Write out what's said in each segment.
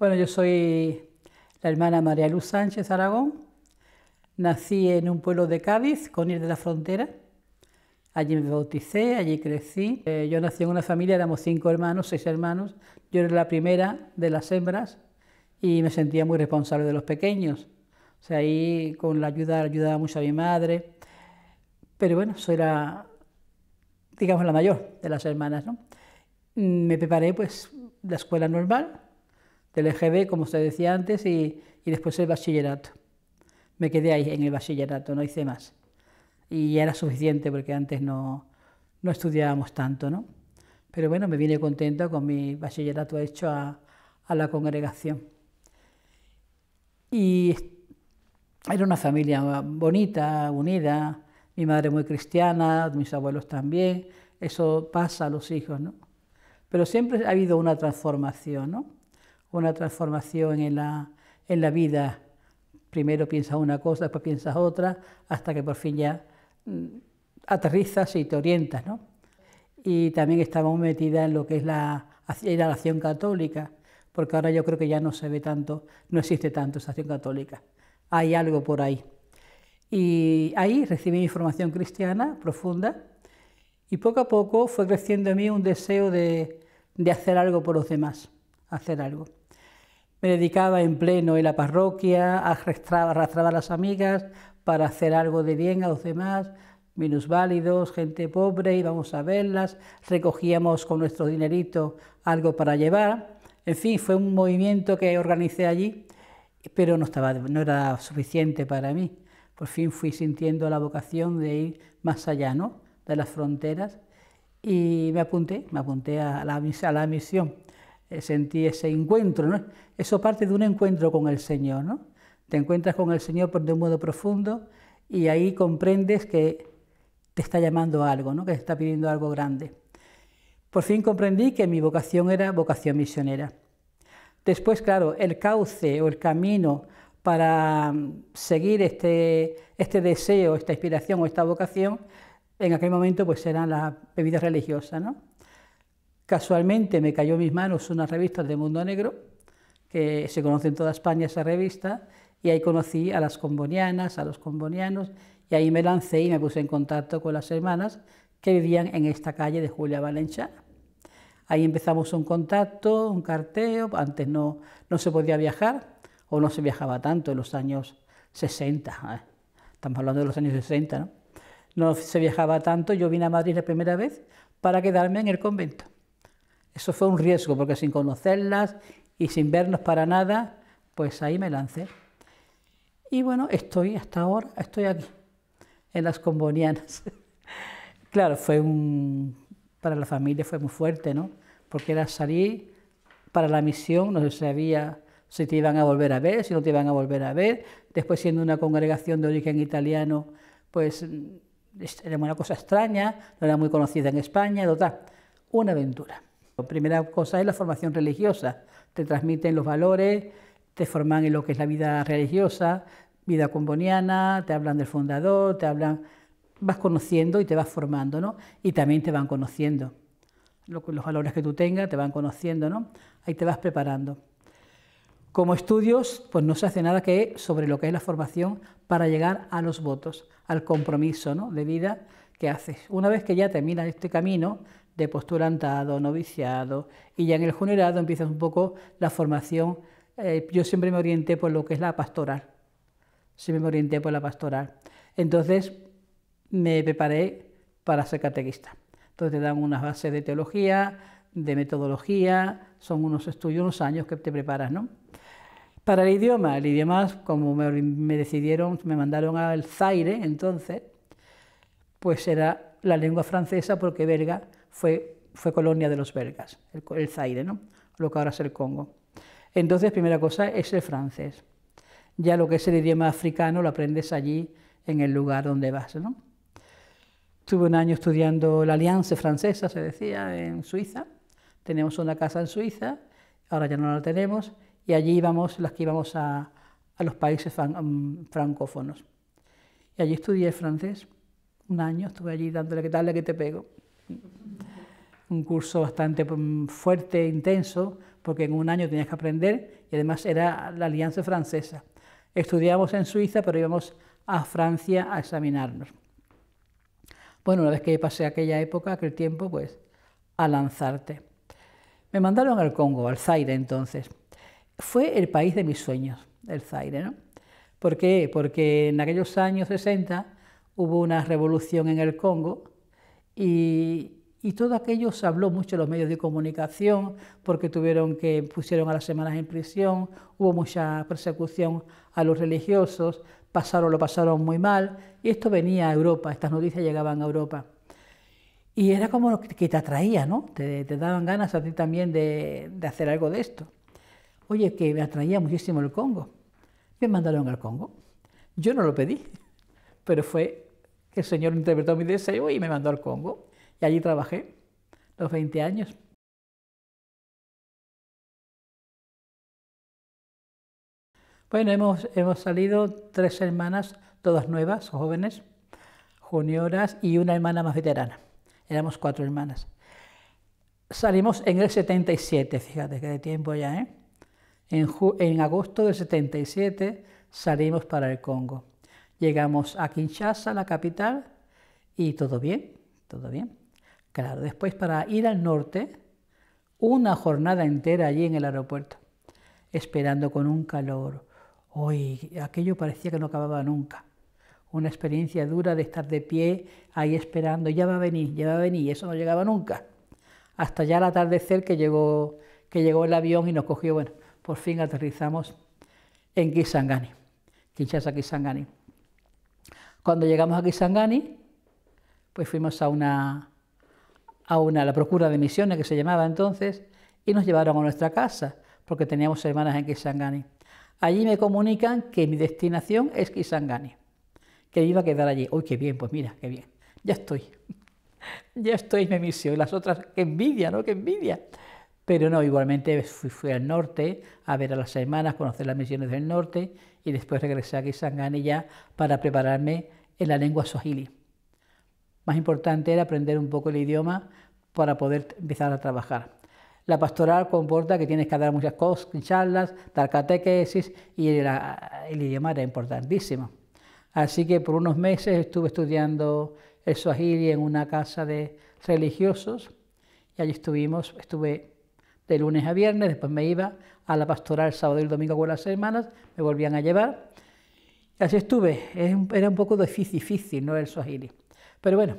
Bueno, yo soy la hermana María Luz Sánchez Aragón. Nací en un pueblo de Cádiz, con ir de la Frontera. Allí me bauticé, allí crecí. Eh, yo nací en una familia, éramos cinco hermanos, seis hermanos. Yo era la primera de las hembras y me sentía muy responsable de los pequeños. O sea, ahí con la ayuda, ayudaba mucho a mi madre. Pero bueno, soy la, digamos, la mayor de las hermanas, ¿no? Mm, me preparé, pues, la escuela normal, del EGB, como usted decía antes, y, después el bachillerato. Me quedé ahí en el bachillerato, no hice más. Y ya era suficiente porque antes no, no estudiábamos tanto, ¿no? Pero bueno, me vine contenta con mi bachillerato hecho a, a la congregación. Y era una familia bonita, unida, mi madre muy cristiana, mis abuelos también, eso pasa a los hijos, ¿no? Pero siempre ha habido una transformación, ¿no? una transformación en la, vida. Primero piensas una cosa, después piensas otra, hasta que por fin ya mm, aterrizas y te orientas. Y también estaba metida en lo que es la, la acción católica, porque ahora yo creo que ya no se ve tanto, no existe tanto esa acción católica. Hay algo por ahí. Y ahí recibí información cristiana profunda y poco a poco fue creciendo en mí un deseo de hacer algo por los demás, hacer algo. Me dedicaba en pleno en la parroquia, arrastraba, arrastraba a las amigas para hacer algo de bien a los demás, minusválidos, gente pobre, íbamos a verlas, recogíamos con nuestro dinerito algo para llevar. En fin, fue un movimiento que organicé allí, pero no, estaba, no era suficiente para mí. Por fin fui sintiendo la vocación de ir más allá ¿no? de las fronteras y me apunté, me apunté a la misión. Eh, sentí ese encuentro, ¿no? Eso parte de un encuentro con el Señor, ¿no? Te encuentras con el Señor por de un modo profundo y ahí comprendes que te está llamando a algo, ¿no? Que te está pidiendo algo grande. Por fin comprendí que mi vocación era vocación misionera. Después, claro, el cauce o el camino para mm, seguir este, este deseo, esta inspiración o esta vocación, en aquel momento pues era la bebidas religiosa, ¿no? Casualmente me cayó en mis manos una revista de Mundo Negro, que se conoce en toda España esa revista, y ahí conocí a las combonianas, a los combonianos, y ahí me lancé y me puse en contacto con las hermanas que vivían en esta calle de Julia Valenciana. Ahí empezamos un contacto, un carteo, antes no, no se podía viajar, o no se viajaba tanto en los años 60, ¿eh? estamos hablando de los años 60, ¿no? No se viajaba tanto, yo vine a Madrid la primera vez para quedarme en el convento. Eso fue un riesgo, porque sin conocerlas y sin vernos para nada, pues ahí me lancé. Y bueno, estoy hasta ahora, estoy aquí, en las combonianas. claro, fue un, para la familia fue muy fuerte, ¿no? Porque era salir para la misión, no se sabía si te iban a volver a ver, si no te iban a volver a ver. Después, siendo una congregación de origen italiano, pues era una cosa extraña, no era muy conocida en España, total, una aventura primera cosa es la formación religiosa. Te transmiten los valores, te forman en lo que es la vida religiosa, vida comboniana, te hablan del fundador, te hablan, vas conociendo y te vas formando, ¿no? Y también te van conociendo. Los valores que tú tengas te van conociendo, ¿no? Ahí te vas preparando. Como estudios, pues no se hace nada que sobre lo que es la formación para llegar a los votos, al compromiso ¿no? de vida que haces. Una vez que ya terminas este camino, de postulantado, noviciado, y ya en el junerado empiezas un poco la formación. Eh, yo siempre me orienté por lo que es la pastoral, siempre me orienté por la pastoral. Entonces me preparé para ser catequista. Entonces te dan unas bases de teología, de metodología, son unos estudios, unos años que te preparas, ¿no? Para el idioma, el idioma, como me, decidieron, me mandaron al Zaire entonces, pues era la lengua francesa porque belga fue, colonia de los belgas, el, Zaire, ¿no? lo que ahora es el Congo. Entonces, primera cosa es el francés. Ya lo que es el idioma africano lo aprendes allí en el lugar donde vas. ¿no? Estuve un año estudiando la Alianza Francesa, se decía, en Suiza. Tenemos una casa en Suiza, ahora ya no la tenemos, y allí íbamos las que íbamos a, los países mm, francófonos. Y allí estudié francés, un año, estuve allí dándole que tal, que te pego un curso bastante mm, fuerte, intenso, porque en un año tenías que aprender y además era la Alianza Francesa. ...estudiamos en Suiza, pero íbamos a Francia a examinarnos. Bueno, una vez que pasé aquella época, aquel tiempo, pues a lanzarte. Me mandaron al Congo, al Zaire entonces. Fue el país de mis sueños, el Zaire, ¿no? ¿Por qué? Porque en aquellos años 60 hubo una revolución en el Congo y, y todo aquello se habló mucho en los medios de comunicación, porque tuvieron que pusieron a las semanas en prisión, hubo mucha persecución a los religiosos, pasaron, lo pasaron muy mal, y esto venía a Europa, estas noticias llegaban a Europa. Y era como que te atraía, ¿no? Te, daban ganas a ti también de, de, hacer algo de esto. Oye, que me atraía muchísimo el Congo. Me mandaron al Congo. Yo no lo pedí, pero fue que el Señor interpretó mi deseo y me mandó al Congo. Y allí trabajé los 20 años. Bueno, hemos, salido tres hermanas, todas nuevas, jóvenes, junioras y una hermana más veterana. Éramos cuatro hermanas. Salimos en el 77, fíjate qué de tiempo ya, ¿eh? En, en agosto del 77 salimos para el Congo. Llegamos a Kinshasa, la capital, y todo bien, todo bien. Claro, después para ir al norte, una jornada entera allí en el aeropuerto, esperando con un calor. Hoy aquello parecía que no acababa nunca. Una experiencia dura de estar de pie ahí esperando, ya va a venir, ya va a venir, y eso no llegaba nunca. Hasta ya al atardecer que llegó, que llegó el avión y nos cogió, bueno, por fin aterrizamos en Kisangani, Kinshasa Kisangani. Cuando llegamos a Kisangani, pues fuimos a una a una, la procura de misiones que se llamaba entonces, y nos llevaron a nuestra casa, porque teníamos hermanas en Kisangani. Allí me comunican que mi destinación es Kisangani, que iba a quedar allí. Uy, qué bien, pues mira, qué bien, ya estoy. ya estoy en mi misión. Y las otras, qué envidia, ¿no? Qué envidia. Pero no, igualmente fui, al norte a ver a las hermanas, conocer las misiones del norte y después regresé a Kisangani ya para prepararme en la lengua sojili más importante era aprender un poco el idioma para poder empezar a trabajar. La pastoral comporta que tienes que dar muchas cosas, charlas, dar catequesis y ah, el idioma era importantísimo. Así que por unos meses estuve estudiando el swahili en una casa de religiosos y allí estuvimos, estuve de lunes a viernes, después me iba a la pastoral sábado y el domingo con las semanas me volvían a llevar. Y así estuve, era un poco difícil, difícil ¿no? el swahili. Pero bueno,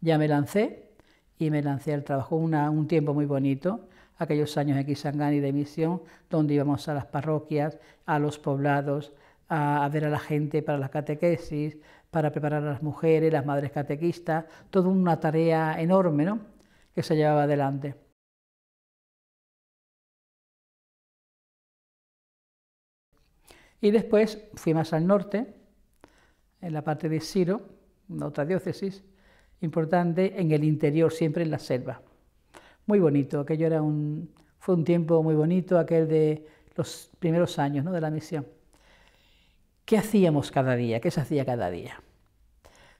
ya me lancé y me lancé al trabajo. un tiempo muy bonito, aquellos años en Kisangani de misión, donde íbamos a las parroquias, a los poblados, a, ver a la gente para las catequesis, para preparar a las mujeres, las madres catequistas, toda una tarea enorme que se llevaba adelante. Y después fui más al norte, en la parte de Siro, otra diócesis importante, en el interior, siempre en la selva. Muy bonito, aquello era un, fue un tiempo muy bonito, aquel de los primeros años ¿no? de la misión. ¿Qué hacíamos cada día? ¿Qué se hacía cada día?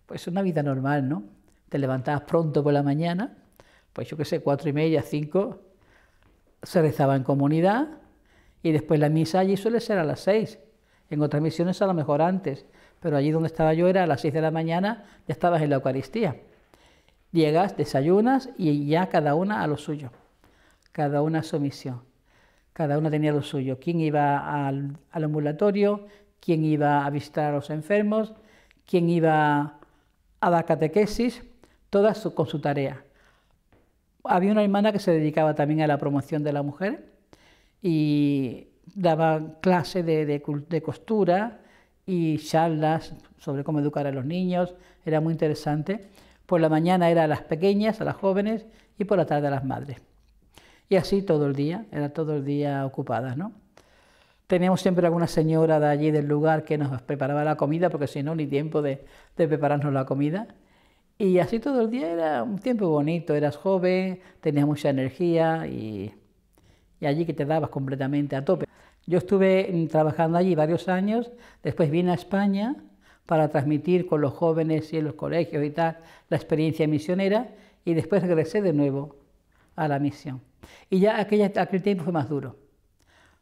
Pues una vida normal, ¿no? Te levantabas pronto por la mañana, pues yo qué sé, cuatro y media, cinco, se rezaba en comunidad y después la misa allí suele ser a las seis. En otras misiones a lo mejor antes, pero allí donde estaba yo era a las 6 de la mañana, ya estabas en la Eucaristía. Llegas, desayunas y ya cada una a lo suyo, cada una a su misión, cada una tenía lo suyo. ¿Quién iba al, ambulatorio? ¿Quién iba a visitar a los enfermos? ¿Quién iba a dar catequesis? Todas con su tarea. Había una hermana que se dedicaba también a la promoción de la mujer y daba clase de, de costura, y charlas sobre cómo educar a los niños, era muy interesante. Por la mañana era a las pequeñas, a las jóvenes, y por la tarde a las madres. Y así todo el día, era todo el día ocupada, ¿no? Teníamos siempre alguna señora de allí del lugar que nos preparaba la comida, porque si no, ni tiempo de, prepararnos la comida. Y así todo el día era un tiempo bonito, eras joven, tenías mucha energía y, y allí que te dabas completamente a tope. Yo estuve mm, trabajando allí varios años, después vine a España para transmitir con los jóvenes y en los colegios y tal la experiencia misionera y después regresé de nuevo a la misión. Y ya aquella, aquel tiempo fue más duro.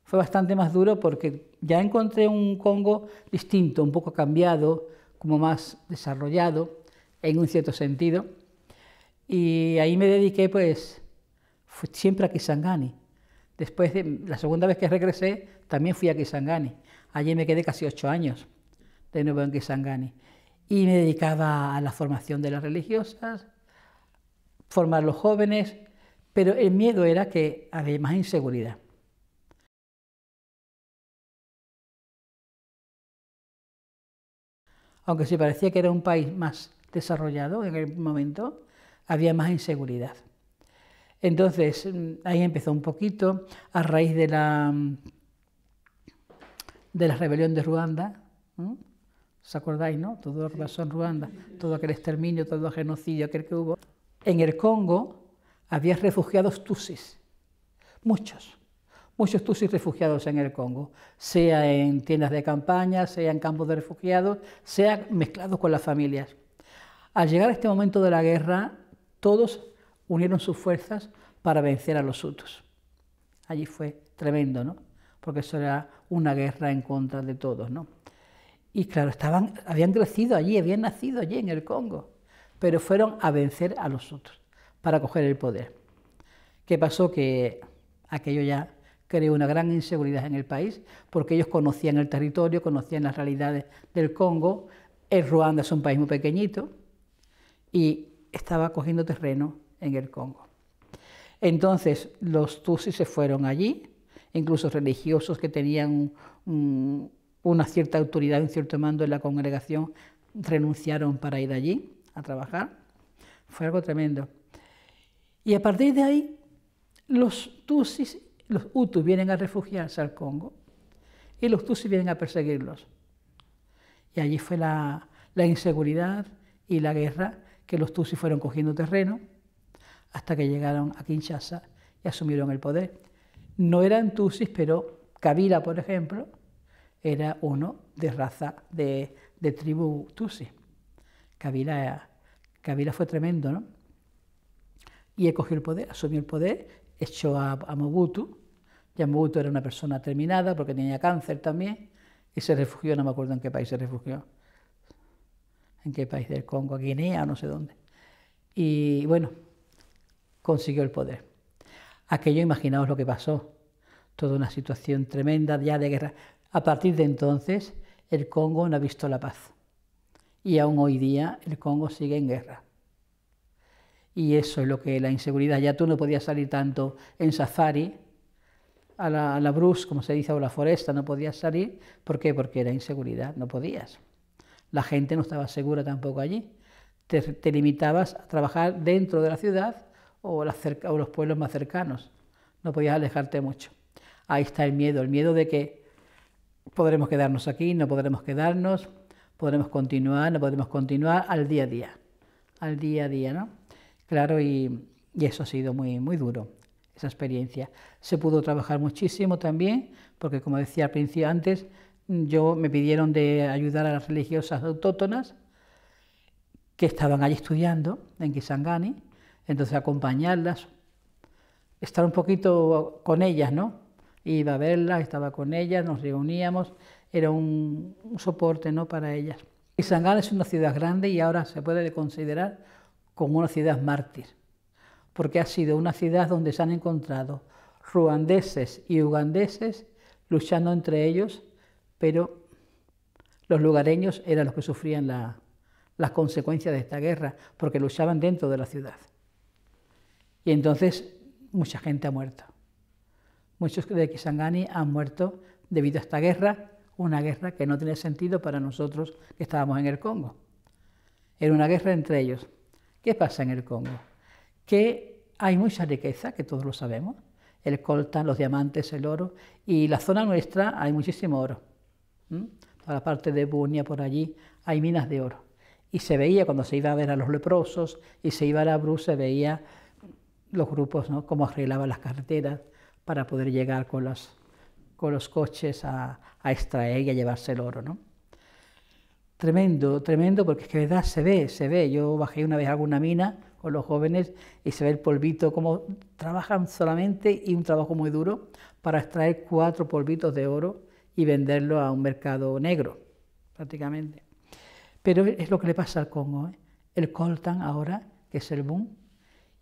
Fue bastante más duro porque ya encontré un Congo distinto, un poco cambiado, como más desarrollado en un cierto sentido. Y ahí me dediqué pues siempre a Kisangani. Después, de, la segunda vez que regresé, también fui a Kisangani. Allí me quedé casi ocho años, de nuevo en Kisangani. Y me dedicaba a la formación de las religiosas, formar a los jóvenes, pero el miedo era que había más inseguridad. Aunque se parecía que era un país más desarrollado en el momento, había más inseguridad. Entonces, ahí empezó un poquito, a raíz de la, de la rebelión de Ruanda. ¿Os acordáis, no? Todo lo que en Ruanda, todo aquel exterminio, todo el genocidio aquel que hubo. En el Congo había refugiados tusis, muchos, muchos tusis refugiados en el Congo, sea en tiendas de campaña, sea en campos de refugiados, sea mezclados con las familias. Al llegar a este momento de la guerra, todos unieron sus fuerzas para vencer a los hutus. Allí fue tremendo, ¿no? Porque eso era una guerra en contra de todos, ¿no? Y claro, estaban, habían crecido allí, habían nacido allí en el Congo, pero fueron a vencer a los hutus para coger el poder. ¿Qué pasó? Que aquello ya creó una gran inseguridad en el país, porque ellos conocían el territorio, conocían las realidades del Congo, el Ruanda es un país muy pequeñito, y estaba cogiendo terreno en el Congo. Entonces los tusis se fueron allí, incluso religiosos que tenían una cierta autoridad, un cierto mando en la congregación, renunciaron para ir allí a trabajar. Fue algo tremendo. Y a partir de ahí, los tusis los hutus vienen a refugiarse al Congo y los tusis vienen a perseguirlos. Y allí fue la, inseguridad y la guerra que los tusis fueron cogiendo terreno hasta que llegaron a Kinshasa y asumieron el poder. No eran tutsis, pero Kabila, por ejemplo, era uno de raza, de, tribu tutsi. Kabila, fue tremendo, ¿no? Y cogió el poder, asumió el poder, echó a, a Mobutu. Ya Mobutu era una persona terminada porque tenía cáncer también y se refugió, no me acuerdo en qué país se refugió. En qué país del Congo, Guinea, no sé dónde. Y bueno, consiguió el poder. Aquello, imaginaos lo que pasó, toda una situación tremenda ya de guerra. A partir de entonces, el Congo no ha visto la paz. Y aún hoy día el Congo sigue en guerra. Y eso es lo que la inseguridad. Ya tú no podías salir tanto en safari, a la, bruce como se dice, o la foresta, no podías salir. ¿Por qué? Porque era inseguridad, no podías. La gente no estaba segura tampoco allí. Te, te limitabas a trabajar dentro de la ciudad o, los pueblos más cercanos. No podías alejarte mucho. Ahí está el miedo, el miedo de que podremos quedarnos aquí, no podremos quedarnos, podremos continuar, no podremos continuar al día a día, al día a día, ¿no? Claro, y, eso ha sido muy, muy duro, esa experiencia. Se pudo trabajar muchísimo también, porque como decía al principio antes, yo me pidieron de ayudar a las religiosas autóctonas que estaban allí estudiando en Kisangani entonces acompañarlas, estar un poquito con ellas, ¿no? Iba a verlas, estaba con ellas, nos reuníamos, era un, soporte ¿no? para ellas. Y Sangal es una ciudad grande y ahora se puede considerar como una ciudad mártir, porque ha sido una ciudad donde se han encontrado ruandeses y ugandeses luchando entre ellos, pero los lugareños eran los que sufrían las consecuencias de esta guerra, porque luchaban dentro de la ciudad. Y entonces mucha gente ha muerto. Muchos de Kisangani han muerto debido a esta guerra, una guerra que no tiene sentido para nosotros que estábamos en el Congo. Era una guerra entre ellos. ¿Qué pasa en el Congo? Que hay mucha riqueza, que todos lo sabemos, el coltan, los diamantes, el oro, y la zona nuestra hay muchísimo oro. ¿Mm? Toda la parte de Bunia, por allí, hay minas de oro. Y se veía cuando se iba a ver a los leprosos y se iba a la Bru, se veía los grupos, ¿no? cómo arreglaban las carreteras para poder llegar con los, con los coches a, extraer y a llevarse el oro. ¿no? Tremendo, tremendo, porque es que verdad se ve, se ve. Yo bajé una vez a alguna mina con los jóvenes y se ve el polvito, cómo trabajan solamente y un trabajo muy duro para extraer cuatro polvitos de oro y venderlo a un mercado negro, prácticamente. Pero es lo que le pasa al Congo. ¿eh? El coltan ahora, que es el boom,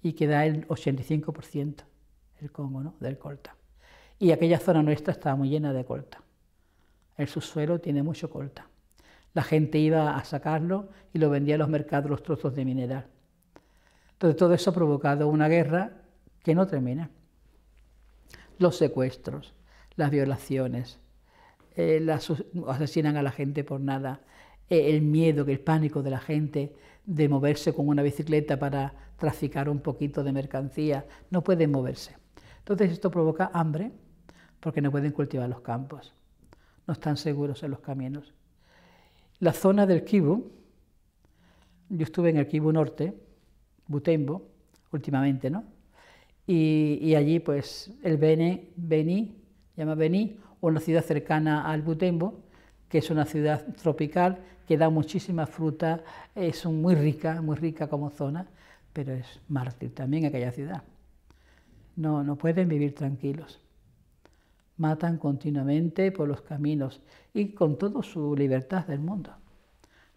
y que da el 85% el Congo ¿no? del colta. Y aquella zona nuestra estaba muy llena de colta. El subsuelo tiene mucho colta. La gente iba a sacarlo y lo vendía a los mercados los trozos de mineral. Entonces todo eso ha provocado una guerra que no termina. Los secuestros, las violaciones, eh, asesinan a la gente por nada, eh, el miedo, el pánico de la gente de moverse con una bicicleta para traficar un poquito de mercancía, no pueden moverse. Entonces esto provoca hambre porque no pueden cultivar los campos, no están seguros en los caminos. La zona del Kibu, yo estuve en el Kibu Norte, Butembo, últimamente, ¿no? Y, allí pues el Beni, Beni, llama Beni, una ciudad cercana al Butembo, que es una ciudad tropical que da muchísima fruta, es eh, muy rica, muy rica como zona, pero es mártir también aquella ciudad. No, no pueden vivir tranquilos. Matan continuamente por los caminos y con toda su libertad del mundo.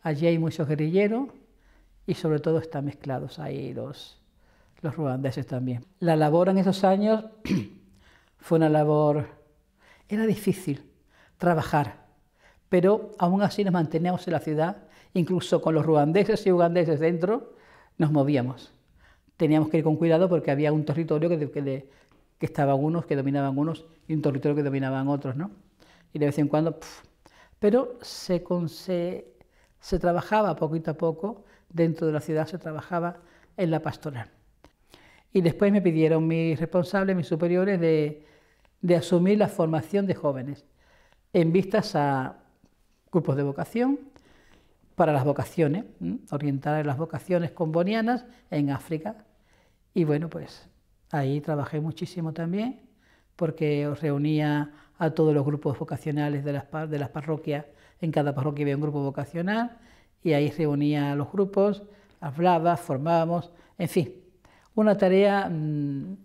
Allí hay muchos guerrilleros y sobre todo están mezclados ahí los, los ruandeses también. La labor en esos años fue una labor, era difícil trabajar, pero aún así nos manteníamos en la ciudad, incluso con los ruandeses y ugandeses dentro, nos movíamos. Teníamos que ir con cuidado porque había un territorio que, que, de, que unos, que dominaban unos, y un territorio que dominaban otros, ¿no? Y de vez en cuando, pero se, se, trabajaba poquito a poco, dentro de la ciudad se trabajaba en la pastoral. Y después me pidieron mis responsables, mis superiores, de, de asumir la formación de jóvenes en vistas a, grupos de vocación para las vocaciones, orientar las vocaciones combonianas en África. Y bueno, pues ahí trabajé muchísimo también, porque reunía a todos los grupos vocacionales de las, de las parroquias. En cada parroquia había un grupo vocacional y ahí reunía a los grupos, hablaba, formábamos, en fin, una tarea mm,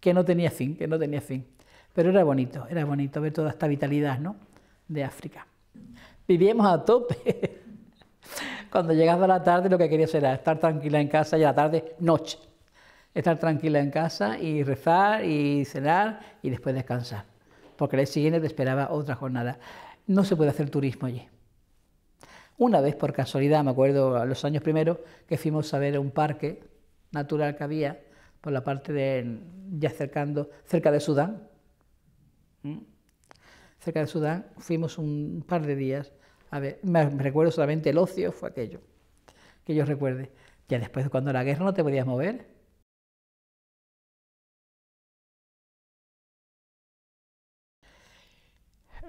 que no tenía fin, que no tenía fin. Pero era bonito, era bonito ver toda esta vitalidad ¿no? de África vivíamos a tope. Cuando llegaba la tarde lo que quería era estar tranquila en casa y a la tarde noche. Estar tranquila en casa y rezar y cenar y después descansar. Porque el siguiente te esperaba otra jornada. No se puede hacer turismo allí. Una vez por casualidad, me acuerdo a los años primeros, que fuimos a ver un parque natural que había por la parte de, ya cercando, cerca de Sudán. ¿Mm? cerca de Sudán, fuimos un par de días. A ver, me recuerdo solamente el ocio, fue aquello, que yo recuerde. Ya después, cuando la guerra, no te podías mover.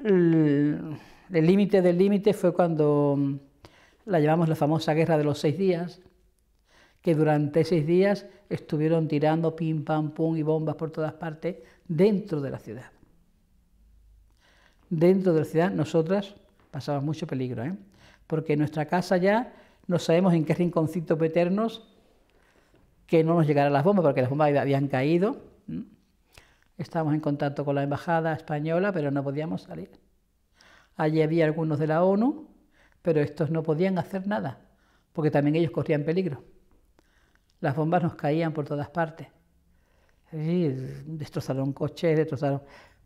El límite del límite fue cuando la llamamos la famosa guerra de los seis días, que durante seis días estuvieron tirando pim, pam, pum y bombas por todas partes dentro de la ciudad dentro de la ciudad, nosotras pasamos mucho peligro, ¿eh? porque en nuestra casa ya no sabemos en qué rinconcitos meternos que no nos llegaran las bombas, porque las bombas habían caído. Estábamos en contacto con la embajada española, pero no podíamos salir. Allí había algunos de la ONU, pero estos no podían hacer nada, porque también ellos corrían peligro. Las bombas nos caían por todas partes. destrozaron coches, destrozaron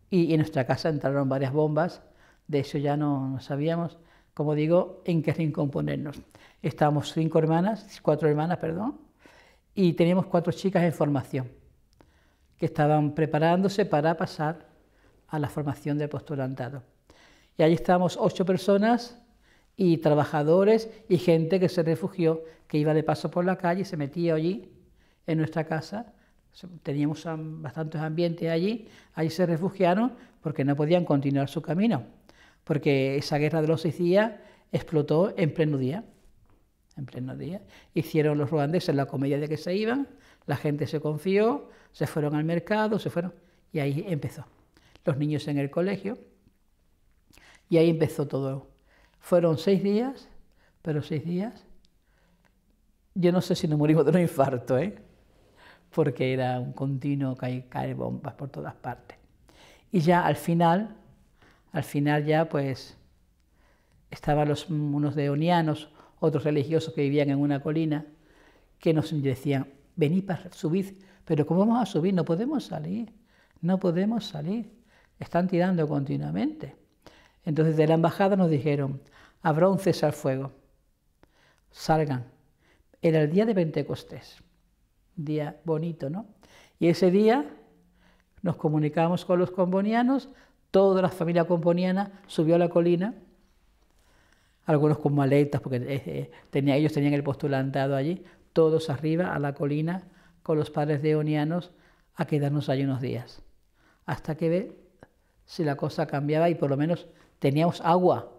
y, en nuestra casa entraron varias bombas, de eso ya no, sabíamos, como digo, en qué rincón ponernos. Estábamos cinco hermanas, cuatro hermanas, perdón, y teníamos cuatro chicas en formación que estaban preparándose para pasar a la formación de postulantado. Y allí estábamos ocho personas y trabajadores y gente que se refugió, que iba de paso por la calle, y se metía allí en nuestra casa teníamos bastantes ambientes allí, allí se refugiaron porque no podían continuar su camino, porque esa guerra de los seis días explotó en pleno día. En pleno día. Hicieron los ruandeses la comedia de que se iban, la gente se confió, se fueron al mercado, se fueron, y ahí empezó. Los niños en el colegio, y ahí empezó todo. Fueron seis días, pero seis días. Yo no sé si nos morimos de un infarto, ¿eh? porque era un continuo caer, bombas por todas partes. Y ya al final, al final ya pues estaban los, unos deonianos, otros religiosos que vivían en una colina, que nos decían, venid para subir, pero ¿cómo vamos a subir? No podemos salir, no podemos salir, están tirando continuamente. Entonces de la embajada nos dijeron, habrá un al fuego, salgan. Era el día de Pentecostés día bonito, ¿no? Y ese día nos comunicamos con los combonianos, toda la familia comboniana subió a la colina, algunos con maletas, porque eh, eh, ellos tenían el postulantado allí, todos arriba a la colina con los padres de deonianos a quedarnos allí unos días, hasta que ve si la cosa cambiaba y por lo menos teníamos agua,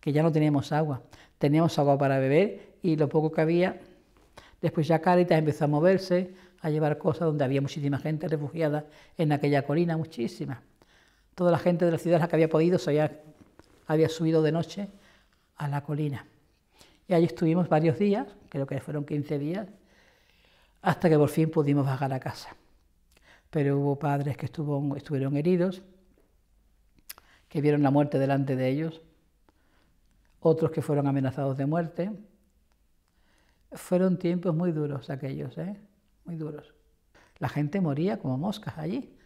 que ya no teníamos agua, teníamos agua para beber y lo poco que había Después ya Caritas empezó a moverse, a llevar cosas donde había muchísima gente refugiada en aquella colina, muchísima. Toda la gente de la ciudad, la que había podido, se había, subido de noche a la colina. Y allí estuvimos varios días, creo que fueron 15 días, hasta que por fin pudimos bajar a casa. Pero hubo padres que estuvieron heridos, que vieron la muerte delante de ellos, otros que fueron amenazados de muerte, fueron tiempos muy duros aquellos, ¿eh? muy duros. La gente moría como moscas allí,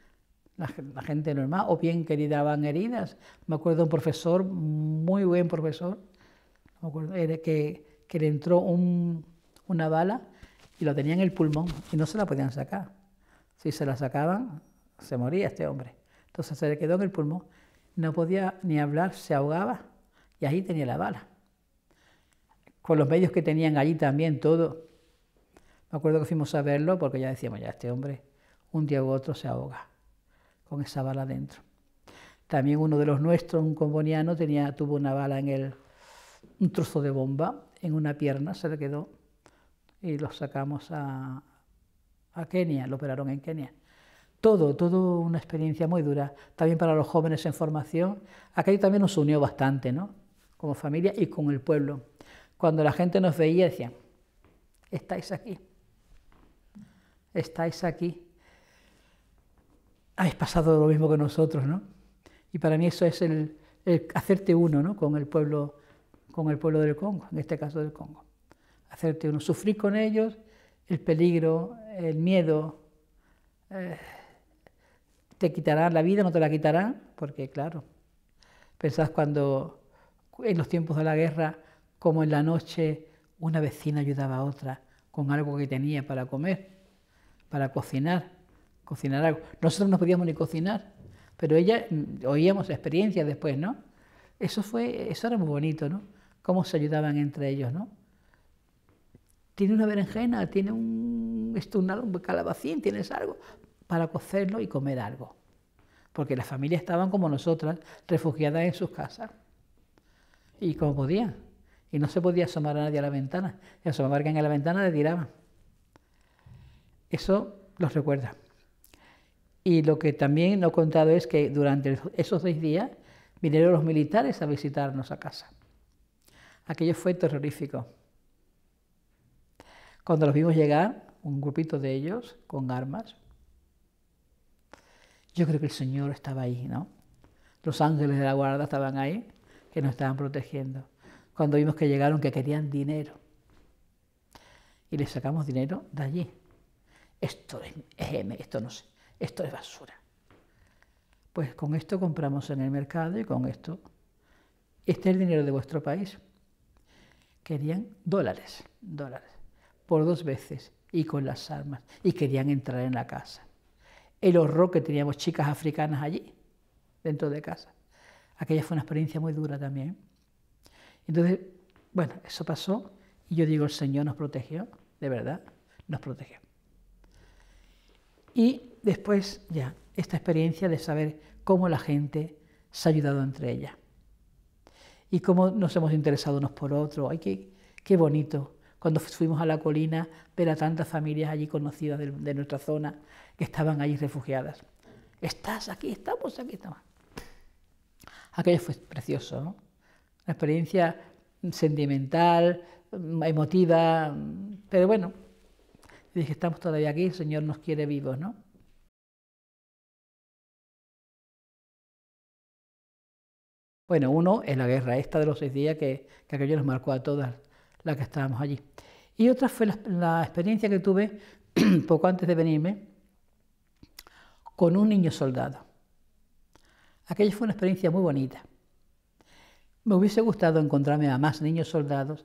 la, gente normal, o bien daban heridas. Me acuerdo un profesor, muy buen profesor, que, que le entró una bala y lo tenía en el pulmón y no se la podían sacar. Si se la sacaban, se moría este hombre. Entonces se le quedó en el pulmón. No podía ni hablar, se ahogaba y ahí tenía la bala con los medios que tenían allí también, todo. Me acuerdo que fuimos a verlo porque ya decíamos, ya este hombre un día u otro se ahoga con esa bala dentro. También uno de los nuestros, un comboniano, tenía, tuvo una bala en el, un trozo de bomba en una pierna, se le quedó y lo sacamos a, a Kenia, lo operaron en Kenia. Todo, todo una experiencia muy dura, también para los jóvenes en formación. Aquello también nos unió bastante, ¿no? Como familia y con el pueblo. Cuando la gente nos veía decía, estáis aquí, estáis aquí, habéis pasado lo mismo que nosotros, ¿no? Y para mí eso es el, hacerte uno, ¿no? Con el pueblo, con el pueblo del Congo, en este caso del Congo, hacerte uno, sufrir con ellos el peligro, el miedo. Eh, te quitarán la vida, no te la quitarán? porque claro, pensás cuando en los tiempos de la guerra como en la noche una vecina ayudaba a otra con algo que tenía para comer, para cocinar, cocinar algo. Nosotros no podíamos ni cocinar, pero ella mm, oíamos experiencias después, ¿no? Eso fue, eso era muy bonito, ¿no? Cómo se ayudaban entre ellos, ¿no? Tiene una berenjena, tiene un, un calabacín, tienes algo para cocerlo y comer algo. Porque las familias estaban como nosotras, refugiadas en sus casas y como podían y no se podía asomar a nadie a la ventana. Y asomaba alguien a la ventana, le tiraban. Eso los recuerda. Y lo que también no he contado es que durante esos seis días vinieron los militares a visitarnos a casa. Aquello fue terrorífico. Cuando los vimos llegar, un grupito de ellos con armas, yo creo que el Señor estaba ahí, ¿no? Los ángeles de la guarda estaban ahí, que nos estaban protegiendo cuando vimos que llegaron que querían dinero. Y les sacamos dinero de allí. Esto es, esto no sé, esto es basura. Pues con esto compramos en el mercado y con esto, este es el dinero de vuestro país. Querían dólares, dólares, por dos veces y con las armas y querían entrar en la casa. El horror que teníamos chicas africanas allí, dentro de casa. Aquella fue una experiencia muy dura también. Entonces, bueno, eso pasó y yo digo, el Señor nos protegió, de verdad, nos protegió. Y después ya, esta experiencia de saber cómo la gente se ha ayudado entre ella y cómo nos hemos interesado unos por otros. ¡Ay, qué, qué bonito! Cuando fuimos a la colina, ver a tantas familias allí conocidas de, nuestra zona que estaban allí refugiadas. Estás aquí, estamos aquí, estamos. Aquello fue precioso, ¿no? una experiencia sentimental, emotiva, pero bueno, dije, estamos todavía aquí, el Señor nos quiere vivos, ¿no? Bueno, uno es la guerra esta de los seis días que, que aquello nos marcó a todas las que estábamos allí. Y otra fue la, la experiencia que tuve poco antes de venirme con un niño soldado. Aquella fue una experiencia muy bonita. Me hubiese gustado encontrarme a más niños soldados,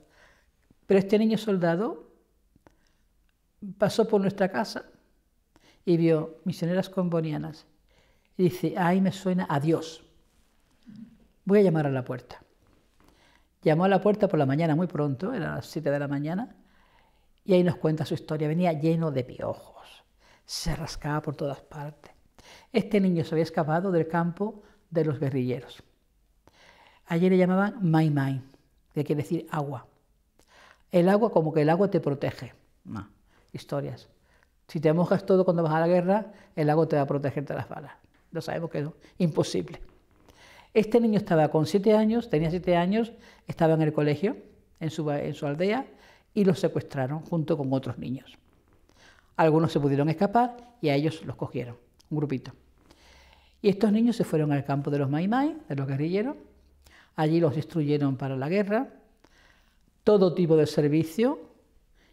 pero este niño soldado pasó por nuestra casa y vio misioneras combonianas y dice, ¡ay, me suena a Voy a llamar a la puerta. Llamó a la puerta por la mañana muy pronto, eran las 7 de la mañana, y ahí nos cuenta su historia. Venía lleno de piojos, se rascaba por todas partes. Este niño se había escapado del campo de los guerrilleros. Allí le llamaban Mai Mai, que quiere decir agua. El agua, como que el agua te protege. No, historias. Si te mojas todo cuando vas a la guerra, el agua te va a proteger de las balas. Lo sabemos que es imposible. Este niño estaba con siete años, tenía siete años, estaba en el colegio, en su, aldea, y los secuestraron junto con otros niños. Algunos se pudieron escapar y a ellos los cogieron, un grupito. Y estos niños se fueron al campo de los mai-mai, de los guerrilleros, Allí los destruyeron para la guerra, todo tipo de servicio,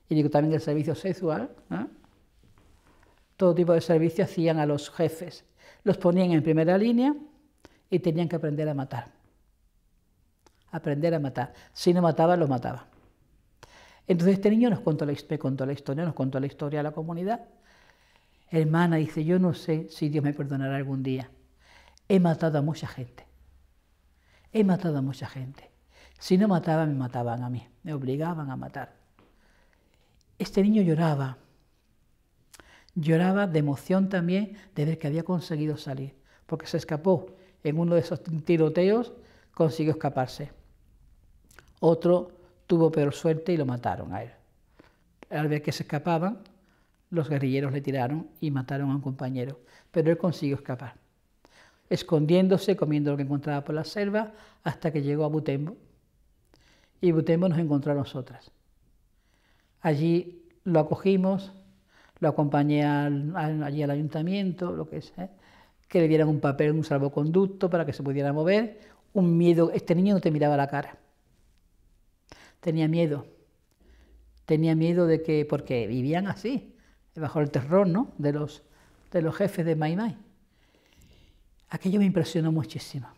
y también el servicio sexual, todo tipo de servicio hacían a los jefes. Los ponían en primera línea y tenían que aprender a matar. Aprender a matar. Si no mataba lo mataba Entonces este niño nos contó la, me contó la historia, nos contó la historia a la comunidad. Hermana dice, yo no sé si Dios me perdonará algún día. He matado a mucha gente. He matado a mucha gente. Si no mataba, me mataban a mí, me obligaban a matar. Este niño lloraba, lloraba de emoción también de ver que había conseguido salir, porque se escapó en uno de esos tiroteos, consiguió escaparse. Otro tuvo peor suerte y lo mataron a él. Al ver que se escapaban, los guerrilleros le tiraron y mataron a un compañero, pero él consiguió escapar escondiéndose, comiendo lo que encontraba por la selva, hasta que llegó a Butembo. Y Butembo nos encontró a nosotras. Allí lo acogimos, lo acompañé allí al ayuntamiento, lo que es, ¿eh? que le dieran un papel, un salvoconducto para que se pudiera mover. Un miedo, este niño no te miraba la cara. Tenía miedo. Tenía miedo de que, porque vivían así, bajo el terror de, los, de los jefes de Maimai. Aquello me impresionó muchísimo.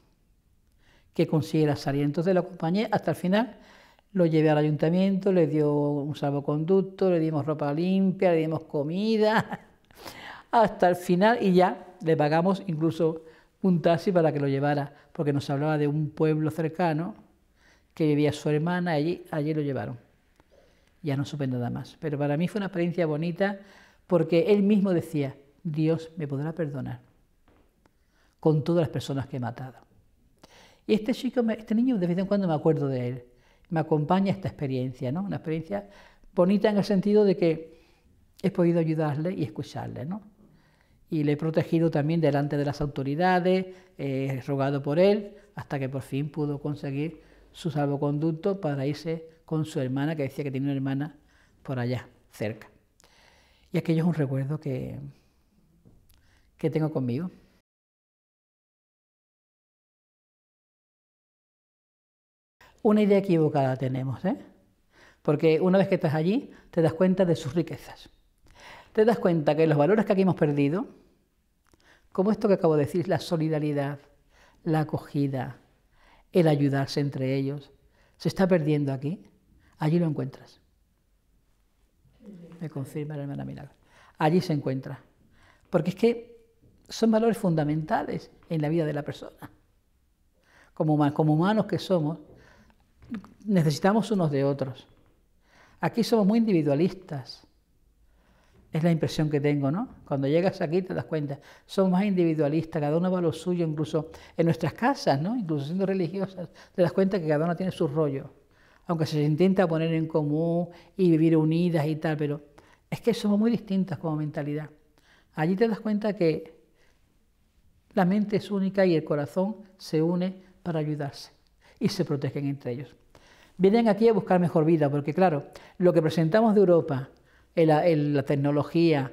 Que consiguiera salir. Entonces la compañía, hasta el final, lo llevé al ayuntamiento, le dio un salvoconducto, le dimos ropa limpia, le dimos comida, hasta el final y ya le pagamos incluso un taxi para que lo llevara, porque nos hablaba de un pueblo cercano que vivía su hermana, allí, allí lo llevaron. Ya no supe nada más. Pero para mí fue una experiencia bonita porque él mismo decía, Dios me podrá perdonar con todas las personas que he matado. Y este chico, este niño, de vez en cuando me acuerdo de él, me acompaña esta experiencia, ¿no? Una experiencia bonita en el sentido de que he podido ayudarle y escucharle, ¿no? Y le he protegido también delante de las autoridades, he rogado por él, hasta que por fin pudo conseguir su salvoconducto para irse con su hermana, que decía que tenía una hermana por allá, cerca. Y aquello es un recuerdo que, que tengo conmigo. una idea equivocada tenemos, ¿eh? porque una vez que estás allí te das cuenta de sus riquezas. Te das cuenta que los valores que aquí hemos perdido, como esto que acabo de decir, la solidaridad, la acogida, el ayudarse entre ellos, se está perdiendo aquí, allí lo encuentras. Me confirma la hermana Milagro. Allí se encuentra. Porque es que son valores fundamentales en la vida de la persona. Como, como humanos que somos, necesitamos unos de otros. Aquí somos muy individualistas. Es la impresión que tengo, ¿no? Cuando llegas aquí te das cuenta, somos más individualistas, cada uno va a lo suyo, incluso en nuestras casas, ¿no? Incluso siendo religiosas, te das cuenta que cada uno tiene su rollo, aunque se intenta poner en común y vivir unidas y tal, pero es que somos muy distintas como mentalidad. Allí te das cuenta que la mente es única y el corazón se une para ayudarse y se protegen entre ellos vienen aquí a buscar mejor vida, porque claro, lo que presentamos de Europa, la tecnología,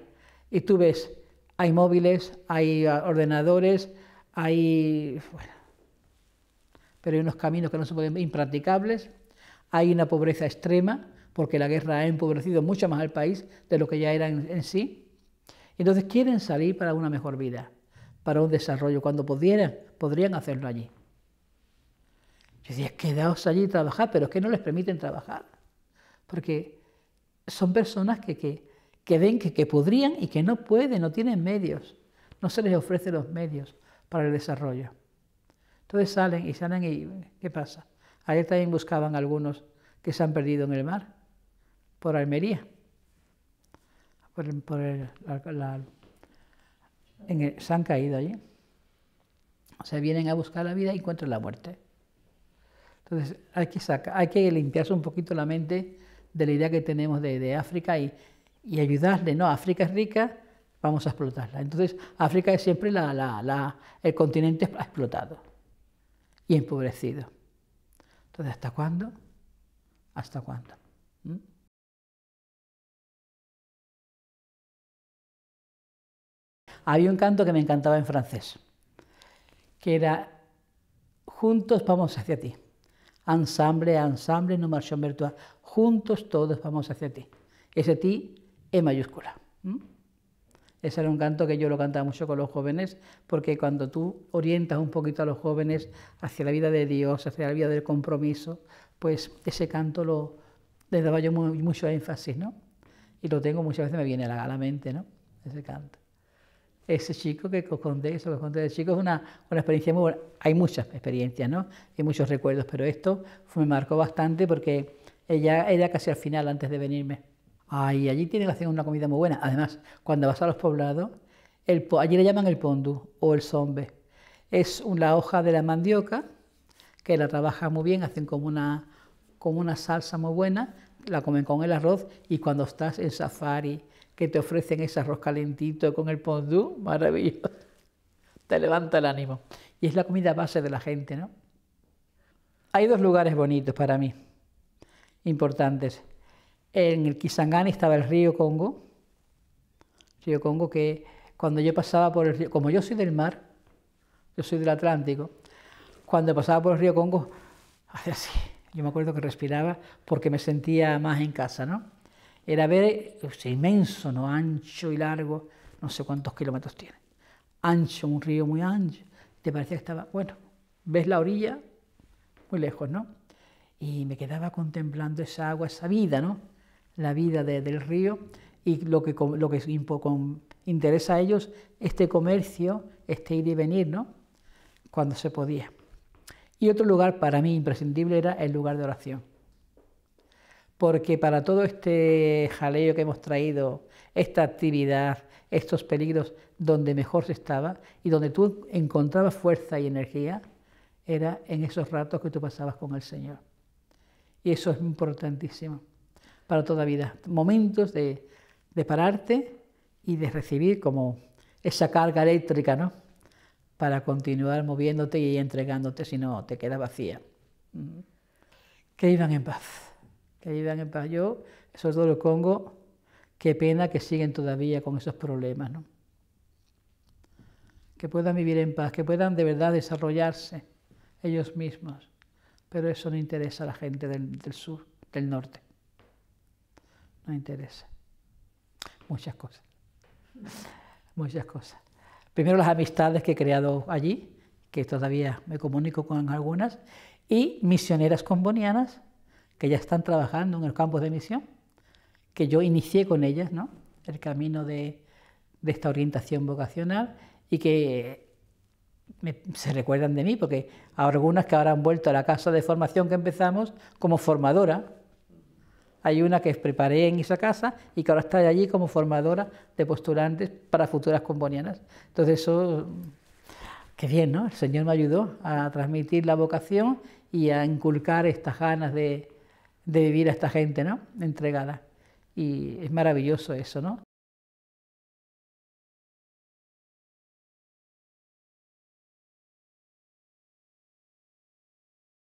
y tú ves, hay móviles, hay ah, ordenadores, hay... Bueno, pero hay unos caminos que no se pueden... impracticables, hay una pobreza extrema, porque la guerra ha empobrecido mucho más al país de lo que ya era en sí. Entonces quieren salir para una mejor vida, para un desarrollo, cuando pudieran, podrían hacerlo allí. Yo decía, quedaos allí y trabajar pero es que no les permiten trabajar, porque son personas que, ven que, que podrían y que no pueden, no tienen medios, no se les ofrece los medios para el desarrollo. Entonces salen y salen y ¿qué pasa? Ayer también buscaban algunos que se han perdido en el mar, por Almería, por, se han caído allí. O sea, vienen a buscar la vida y encuentran la muerte. Entonces hay que, limpiarse un poquito la mente de la idea que tenemos de, África y, ayudarle. No, África es rica, vamos a explotarla. Entonces África es siempre el continente explotado y empobrecido. Entonces, ¿hasta cuándo? ¿Hasta cuándo? ¿Mm? Había un canto que me encantaba en francés, que era Juntos vamos hacia ti ensemble, ensemble, nous marchons vers Juntos todos vamos hacia ti. Ese ti en mayúscula. Ese era un canto que yo lo cantaba mucho con los jóvenes, porque cuando tú orientas un poquito a los jóvenes hacia la vida de Dios, hacia la vida del compromiso, pues ese canto lo, daba yo mucho énfasis, ¿no? Y lo tengo muchas veces, me viene a la, a la mente, ¿no? Ese canto ese chico que conté eso, que conté de chico, es una, experiencia muy buena. Hay muchas experiencias, ¿no? Hay muchos recuerdos, pero esto me marcó bastante porque ella era casi al final antes de venirme. Ay, allí tienen hacer una comida muy buena. Además, cuando vas a los poblados, allí le llaman el pondu o el zombe. Es la hoja de la mandioca que la trabajan muy bien, hacen como una, como una salsa muy buena, la comen con el arroz y cuando estás en safari que te ofrecen ese arroz calentito con el pondú, maravilloso. Te levanta el ánimo. Y es la comida base de la gente, ¿no? Hay dos lugares bonitos para mí, importantes. En el Kisangani estaba el río Congo, río Congo que cuando yo pasaba por el río, como yo soy del mar, yo soy del Atlántico, cuando pasaba por el río Congo, así, yo me acuerdo que respiraba porque me sentía más en casa, ¿no? era ver ese inmenso, ¿no? ancho y largo, no sé cuántos kilómetros tiene. Ancho, un río muy ancho. Te parecía que estaba, bueno, ves la orilla muy lejos, ¿no? Y me quedaba contemplando esa agua, esa vida, ¿no? La vida del río y lo que, lo que interesa a ellos, este comercio, este ir y venir, ¿no? Cuando se podía. Y otro lugar para mí imprescindible era el lugar de oración porque para todo este jaleo que hemos traído, esta actividad, estos peligros, donde mejor se estaba y donde tú encontrabas fuerza y energía, era en esos ratos que tú pasabas con el Señor. Y eso es importantísimo para toda vida. Momentos de, pararte y de recibir como esa carga eléctrica, ¿no? Para continuar moviéndote y entregándote, si no, te queda vacía. Mm. Que iban en paz que vivan en paz. Yo, sobre todo Congo, qué pena que siguen todavía con esos problemas, Que puedan vivir en paz, que puedan de verdad desarrollarse ellos mismos. Pero eso no interesa a la gente del, del sur, del norte. No interesa. Muchas cosas. Muchas cosas. Primero las amistades que he creado allí, que todavía me comunico con algunas, y misioneras combonianas que ya están trabajando en el campo de misión, que yo inicié con ellas ¿no? el camino de, esta orientación vocacional y que se recuerdan de mí, porque algunas que ahora han vuelto a la casa de formación que empezamos como formadora. Hay una que preparé en esa casa y que ahora está allí como formadora de postulantes para futuras componianas. Entonces eso, qué bien, ¿no? El Señor me ayudó a transmitir la vocación y a inculcar estas ganas de, de vivir a esta gente, ¿no? Entregada. Y es maravilloso eso, ¿no?